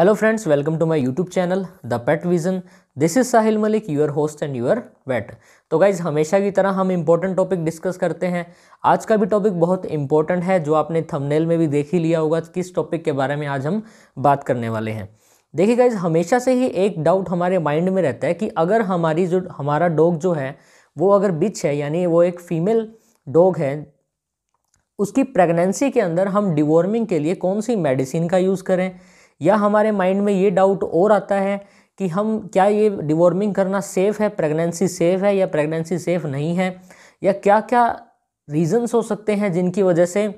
hello friends welcome to my YouTube channel the pet vision this is Sahil Malik your host and your vet तो guys हमेशा की तरह हम important topic discuss करते हैं आज का भी टॉपिक बहुत इंपॉर्टेंट है जो आपने थंबनेल में भी देख ही लिया होगा किस टॉपिक के बारे में आज हम बात करने वाले हैं देखिए गाइज हमेशा से ही एक डाउट हमारे माइंड में रहता है कि अगर हमारी जो हमारा डॉग जो है वो अगर बिच है यानी वो एक फीमेल डॉग है उसकी प्रेगनेंसी के अंदर हम डिवॉर्मिंग के लिए कौन सी मेडिसिन का यूज़ करें या हमारे माइंड में ये डाउट और आता है कि हम क्या ये डिवॉर्मिंग करना सेफ़ है प्रेगनेंसी सेफ़ है या प्रेगनेंसी सेफ़ नहीं है या क्या क्या रीज़न्स हो सकते हैं जिनकी वजह से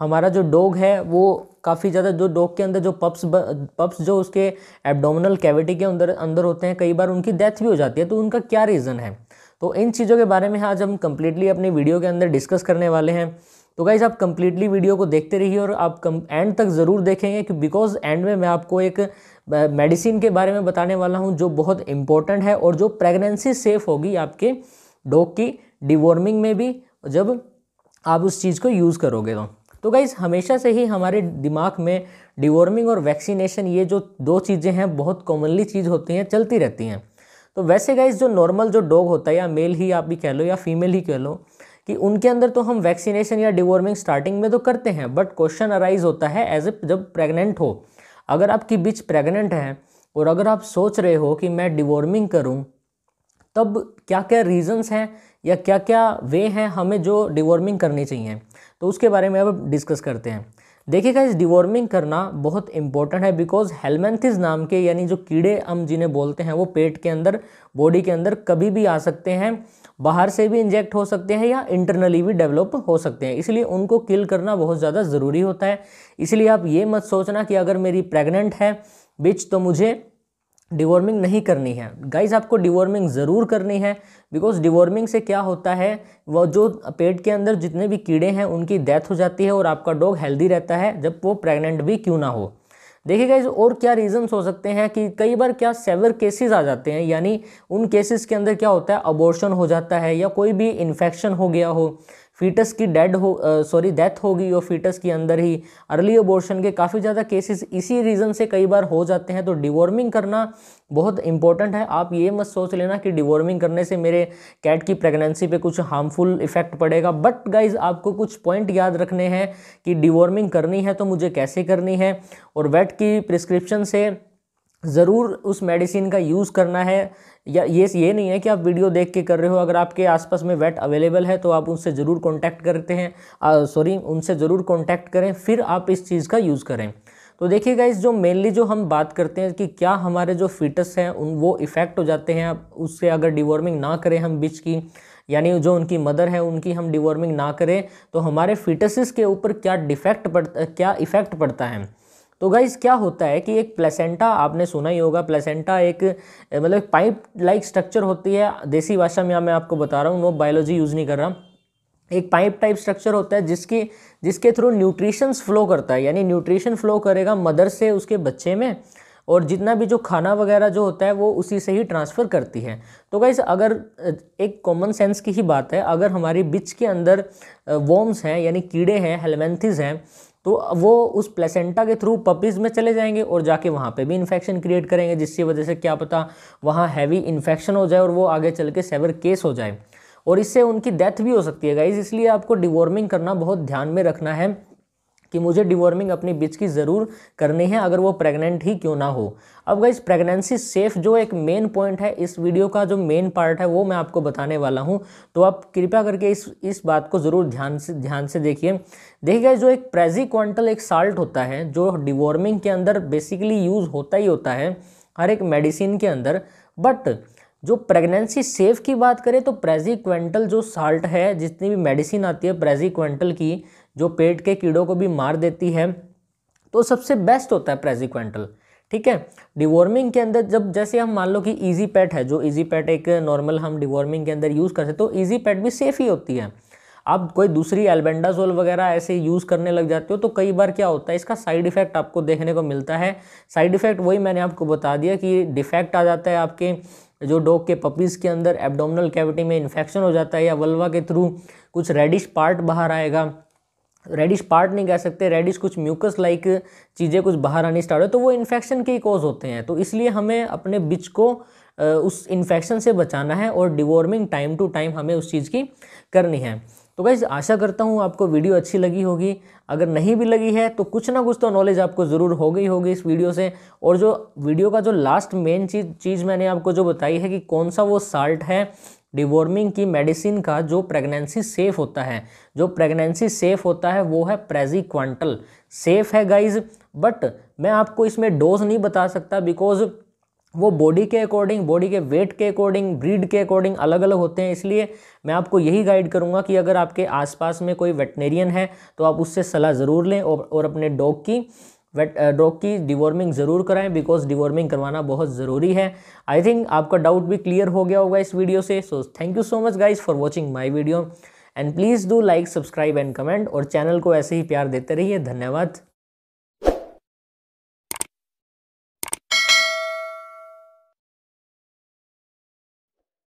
हमारा जो डॉग है वो काफ़ी ज़्यादा जो डॉग के अंदर जो पप्स पप्स जो उसके एब्डोमिनल कैविटी के अंदर अंदर होते हैं कई बार उनकी डेथ भी हो जाती है तो उनका क्या रीज़न है तो इन चीज़ों के बारे में आज हम कम्प्लीटली अपनी वीडियो के अंदर डिस्कस करने वाले हैं तो गाइज़ आप कंप्लीटली वीडियो को देखते रहिए और आप कम एंड तक ज़रूर देखेंगे कि बिकॉज एंड में मैं आपको एक मेडिसिन के बारे में बताने वाला हूँ जो बहुत इंपॉर्टेंट है और जो प्रेगनेंसी सेफ़ होगी आपके डॉग की डिवॉर्मिंग में भी जब आप उस चीज़ को यूज़ करोगे तो तो गाइज़ हमेशा से ही हमारे दिमाग में डिवॉर्मिंग और वैक्सीनेशन ये जो दो चीज़ें हैं बहुत कॉमनली चीज़ होती हैं चलती रहती हैं तो वैसे गाइज़ जो नॉर्मल जो डॉग होता है या मेल ही आप भी कह लो या फीमेल ही कह लो कि उनके अंदर तो हम वैक्सीनेशन या डिवॉर्मिंग स्टार्टिंग में तो करते हैं बट क्वेश्चन अराइज होता है एज ए जब प्रेग्नेंट हो अगर आपकी बीच प्रेग्नेंट है और अगर आप सोच रहे हो कि मैं डिवॉर्मिंग करूं तब क्या क्या रीजंस हैं या क्या क्या वे हैं हमें जो डिवॉर्मिंग करनी चाहिए तो उसके बारे में अब डिस्कस करते हैं देखिएगा इस डिवॉर्मिंग करना बहुत इंपॉर्टेंट है बिकॉज हेलमेंथिस नाम के यानी जो कीड़े हम जिन्हें बोलते हैं वो पेट के अंदर बॉडी के अंदर कभी भी आ सकते हैं बाहर से भी इंजेक्ट हो सकते हैं या इंटरनली भी डेवलप हो सकते हैं इसलिए उनको किल करना बहुत ज़्यादा ज़रूरी होता है इसलिए आप ये मत सोचना कि अगर मेरी प्रेग्नेंट है बिच तो मुझे डिवॉर्मिंग नहीं करनी है गाइज आपको डिवॉर्मिंग ज़रूर करनी है बिकॉज डिवॉर्मिंग से क्या होता है वो जो पेट के अंदर जितने भी कीड़े हैं उनकी डेथ हो जाती है और आपका डॉग हेल्दी रहता है जब वो प्रेग्नेंट भी क्यों ना हो देखिएगा इस और क्या रीजंस हो सकते हैं कि कई बार क्या सेवर केसेस आ जाते हैं यानी उन केसेस के अंदर क्या होता है अबॉर्शन हो जाता है या कोई भी इन्फेक्शन हो गया हो फीटस की डेड हो सॉरी डेथ होगी और फीटस के अंदर ही अर्ली अबॉर्शन के काफ़ी ज़्यादा केसेस इसी रीज़न से कई बार हो जाते हैं तो डिवॉर्मिंग करना बहुत इंपॉर्टेंट है आप ये मत सोच लेना कि डिवॉर्मिंग करने से मेरे कैट की प्रेगनेंसी पे कुछ हार्मफुल इफेक्ट पड़ेगा बट गाइज आपको कुछ पॉइंट याद रखने हैं कि डिवॉर्मिंग करनी है तो मुझे कैसे करनी है और वेट की प्रिस्क्रिप्शन से ज़रूर उस मेडिसिन का यूज़ करना है या ये ये नहीं है कि आप वीडियो देख के कर रहे हो अगर आपके आसपास में वेट अवेलेबल है तो आप उनसे ज़रूर कांटेक्ट करते हैं सॉरी उनसे ज़रूर कांटेक्ट करें फिर आप इस चीज़ का यूज़ करें तो देखिएगा इस जो मेनली जो हम बात करते हैं कि क्या हमारे जो फिटस हैं उन वो इफ़ेक्ट हो जाते हैं उससे अगर डिवॉर्मिंग ना करें हम बिच की यानी जो उनकी मदर है उनकी हम डिवॉर्मिंग ना करें तो हमारे फिटसेस के ऊपर क्या डिफेक्ट पड़ता क्या इफ़ेक्ट पड़ता है तो गाइज क्या होता है कि एक प्लेसेंटा आपने सुना ही होगा प्लेसेंटा एक मतलब पाइप लाइक स्ट्रक्चर होती है देसी भाषा में मैं आपको बता रहा हूँ नो बायोलॉजी यूज़ नहीं कर रहा एक पाइप टाइप स्ट्रक्चर होता है जिसकी जिसके थ्रू न्यूट्रिशंस फ्लो करता है यानी न्यूट्रिशन फ्लो करेगा मदर से उसके बच्चे में और जितना भी जो खाना वगैरह जो होता है वो उसी से ही ट्रांसफ़र करती है तो गाइस अगर एक कॉमन सेंस की ही बात है अगर हमारी बिच के अंदर वॉम्स हैं यानी कीड़े हैं हेलमेंथिस हैं तो वो उस प्लेसेंटा के थ्रू पपीज़ में चले जाएंगे और जाके वहाँ पे भी इन्फेक्शन क्रिएट करेंगे जिसकी वजह से क्या पता वहाँ हैवी इन्फेक्शन हो जाए और वो आगे चल के सेवर केस हो जाए और इससे उनकी डेथ भी हो सकती है गाइज इसलिए आपको डिवॉर्मिंग करना बहुत ध्यान में रखना है कि मुझे डिवॉर्मिंग अपनी बिच की ज़रूर करनी है अगर वो प्रेग्नेंट ही क्यों ना हो अब गाइज प्रेगनेंसी सेफ जो एक मेन पॉइंट है इस वीडियो का जो मेन पार्ट है वो मैं आपको बताने वाला हूँ तो आप कृपया करके इस इस बात को ज़रूर ध्यान से ध्यान से देखिए देखिए गाइज जो एक प्रेजी क्वांटल एक साल्ट होता है जो डिवॉर्मिंग के अंदर बेसिकली यूज़ होता ही होता है हर एक मेडिसिन के अंदर बट जो प्रेगनेंसी सेफ की बात करें तो प्रेजी क्वेंटल जो साल्ट है जितनी भी मेडिसिन आती है प्रेजी क्वेंटल की जो पेट के कीड़ों को भी मार देती है तो सबसे बेस्ट होता है प्रेजिक्वेंटल ठीक है डिवॉर्मिंग के अंदर जब जैसे हम मान लो कि ईजी पैट है जो ईजी पैट एक नॉर्मल हम डिवॉर्मिंग के अंदर यूज़ करते तो ईजी पैट भी सेफ ही होती है आप कोई दूसरी एल्बेंडाजोल वगैरह ऐसे यूज़ करने लग जाते हो तो कई बार क्या होता है इसका साइड इफ़ेक्ट आपको देखने को मिलता है साइड इफ़ेक्ट वही मैंने आपको बता दिया कि डिफेक्ट आ जाता है आपके जो डॉग के पपीज़ के अंदर एबडोमिनल कैविटी में इन्फेक्शन हो जाता है या वल्वा के थ्रू कुछ रेडिश पार्ट बाहर आएगा रेडिश पार्ट नहीं कह सकते रेडिश कुछ म्यूकस लाइक चीज़ें कुछ बाहर आनी स्टार्ट हो तो वो इन्फेक्शन के ही कॉज होते हैं तो इसलिए हमें अपने बिच को उस इन्फेक्शन से बचाना है और डिवॉर्मिंग टाइम टू टाइम हमें उस चीज़ की करनी है तो गाइज आशा करता हूँ आपको वीडियो अच्छी लगी होगी अगर नहीं भी लगी है तो कुछ ना कुछ तो नॉलेज आपको ज़रूर हो गई होगी इस वीडियो से और जो वीडियो का जो लास्ट मेन चीज़ चीज़ मैंने आपको जो बताई है कि कौन सा वो साल्ट है डिवॉर्मिंग की मेडिसिन का जो प्रेगनेंसी सेफ होता है जो प्रेगनेंसी सेफ होता है वो है प्रेजी क्वांटल सेफ है गाइज बट मैं आपको इसमें डोज नहीं बता सकता बिकॉज वो बॉडी के अकॉर्डिंग बॉडी के वेट के अकॉर्डिंग ब्रीड के अकॉर्डिंग अलग अलग होते हैं इसलिए मैं आपको यही गाइड करूँगा कि अगर आपके आसपास में कोई वेटनेरियन है तो आप उससे सलाह ज़रूर लें और, और अपने डॉग की वेट डॉग की डिवॉर्मिंग ज़रूर कराएं बिकॉज डिवॉर्मिंग करवाना बहुत ज़रूरी है आई थिंक आपका डाउट भी क्लियर हो गया होगा इस वीडियो से so thank you so much guys for watching my video and please do like subscribe and comment और चैनल को ऐसे ही प्यार देते रहिए धन्यवाद